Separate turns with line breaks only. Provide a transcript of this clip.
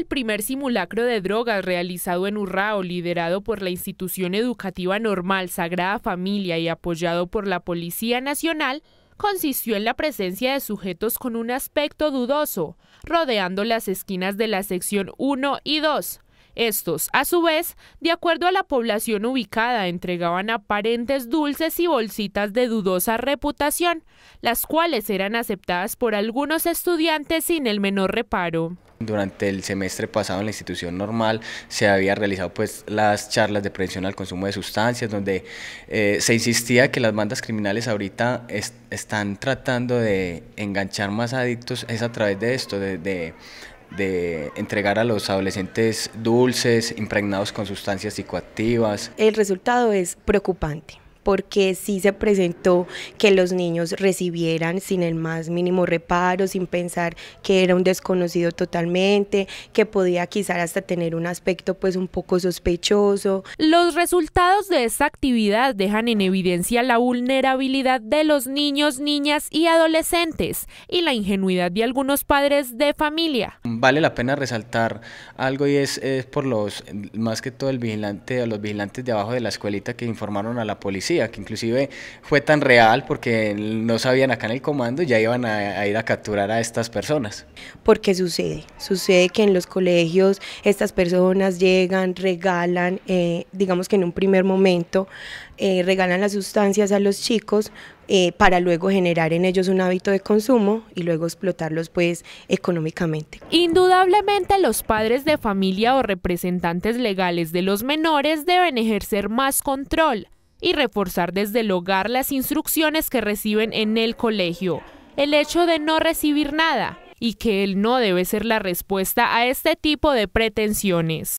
el primer simulacro de drogas realizado en Urrao, liderado por la institución educativa normal Sagrada Familia y apoyado por la Policía Nacional, consistió en la presencia de sujetos con un aspecto dudoso, rodeando las esquinas de la sección 1 y 2. Estos, a su vez, de acuerdo a la población ubicada, entregaban aparentes dulces y bolsitas de dudosa reputación, las cuales eran aceptadas por algunos estudiantes sin el menor reparo.
Durante el semestre pasado en la institución normal se había realizado pues las charlas de prevención al consumo de sustancias donde eh, se insistía que las bandas criminales ahorita están tratando de enganchar más adictos es a través de esto, de, de entregar a los adolescentes dulces impregnados con sustancias psicoactivas. El
resultado es preocupante porque sí se presentó que los niños recibieran sin el más mínimo reparo, sin pensar que era un desconocido totalmente, que podía quizás hasta tener un aspecto pues un poco sospechoso.
Los resultados de esta actividad dejan en evidencia la vulnerabilidad de los niños, niñas y adolescentes y la ingenuidad de algunos padres de familia.
Vale la pena resaltar algo y es, por los, más que todo el vigilante los vigilantes de abajo de la escuelita que informaron a la policía que inclusive fue tan real porque no sabían acá en el comando, ya iban a, ir a capturar a estas personas. Porque sucede, sucede que en
los colegios estas personas llegan, regalan, eh, digamos que en un primer momento eh, regalan las sustancias a los chicos eh, para luego generar en ellos un hábito de consumo y luego explotarlos pues económicamente.
Indudablemente los padres de familia o representantes legales de los menores deben ejercer más control y reforzar desde el hogar las instrucciones que reciben en el colegio. El hecho de no recibir nada y que él no debe ser la respuesta a este tipo de pretensiones.